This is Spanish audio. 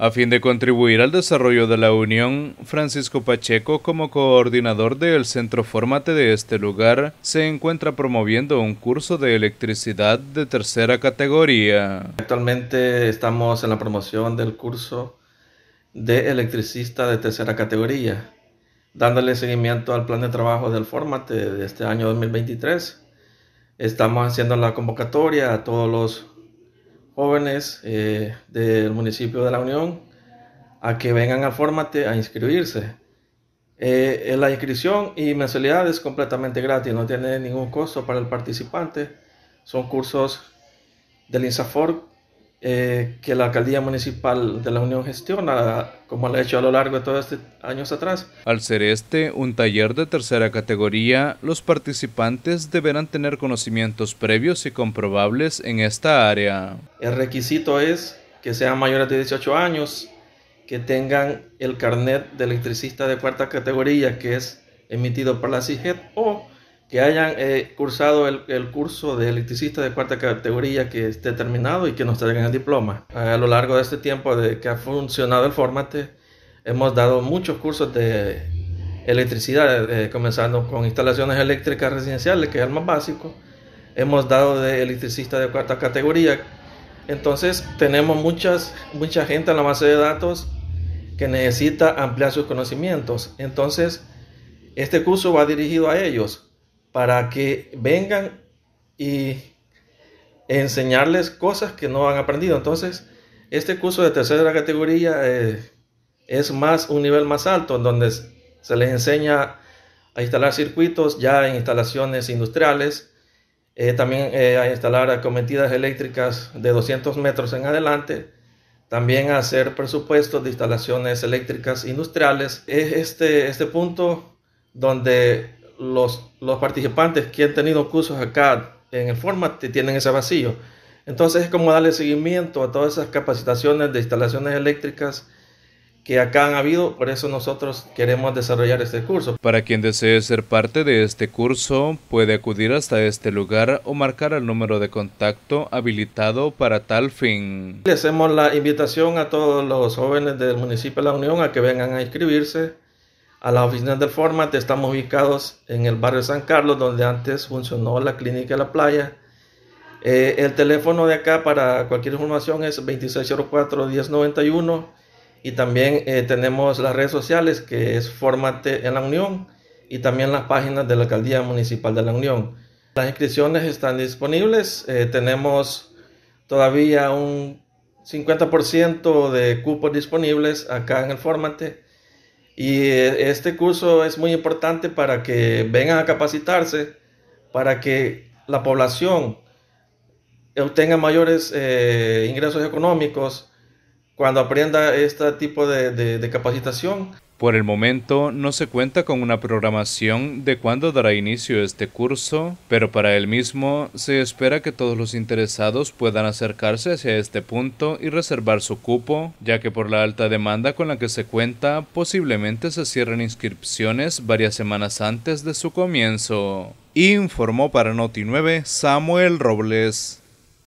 a fin de contribuir al desarrollo de la Unión, Francisco Pacheco, como coordinador del Centro Formate de este lugar, se encuentra promoviendo un curso de electricidad de tercera categoría. Actualmente estamos en la promoción del curso de electricista de tercera categoría, dándole seguimiento al plan de trabajo del Formate de este año 2023. Estamos haciendo la convocatoria a todos los jóvenes eh, del municipio de La Unión a que vengan a Fórmate a inscribirse. Eh, la inscripción y mensualidad es completamente gratis, no tiene ningún costo para el participante. Son cursos del INSAFOR eh, que la alcaldía municipal de la Unión gestiona, como lo ha hecho a lo largo de todos estos años atrás. Al ser este un taller de tercera categoría, los participantes deberán tener conocimientos previos y comprobables en esta área. El requisito es que sean mayores de 18 años, que tengan el carnet de electricista de cuarta categoría que es emitido por la CIGED o que hayan eh, cursado el, curso de electricista de cuarta categoría que esté terminado y que nos traigan el diploma. A lo largo de este tiempo de que ha funcionado el formato hemos dado muchos cursos de electricidad, eh, eh, comenzando con instalaciones eléctricas residenciales, que es el más básico. Hemos dado de electricista de cuarta categoría. Entonces tenemos muchas, mucha gente en la base de datos que necesita ampliar sus conocimientos. Entonces, este curso va dirigido a ellos para que vengan y enseñarles cosas que no han aprendido. Entonces, este curso de tercera categoría eh, es más un nivel más alto, en donde se les enseña a instalar circuitos ya en instalaciones industriales, eh, también eh, a instalar acometidas eléctricas de 200 metros en adelante, también a hacer presupuestos de instalaciones eléctricas industriales. Es este, este punto donde los, los participantes que han tenido cursos acá en el format tienen ese vacío. Entonces es como darle seguimiento a todas esas capacitaciones de instalaciones eléctricas que acá han habido, por eso nosotros queremos desarrollar este curso. Para quien desee ser parte de este curso, puede acudir hasta este lugar o marcar el número de contacto habilitado para tal fin. Le hacemos la invitación a todos los jóvenes del municipio de La Unión a que vengan a inscribirse. A las oficinas del FORMATE estamos ubicados en el barrio San Carlos, donde antes funcionó la clínica de la playa. Eh, el teléfono de acá para cualquier información es 2604-1091 y también eh, tenemos las redes sociales que es Formate en la Unión y también las páginas de la Alcaldía Municipal de la Unión. Las inscripciones están disponibles, eh, tenemos todavía un 50% de cupos disponibles acá en el Formate y eh, este curso es muy importante para que vengan a capacitarse, para que la población obtenga mayores eh, ingresos económicos cuando aprenda este tipo de capacitación. Por el momento no se cuenta con una programación de cuándo dará inicio este curso, pero para el mismo se espera que todos los interesados puedan acercarse hacia este punto y reservar su cupo, ya que por la alta demanda con la que se cuenta posiblemente se cierren inscripciones varias semanas antes de su comienzo. Informó para Noti 9 Samuel Robles.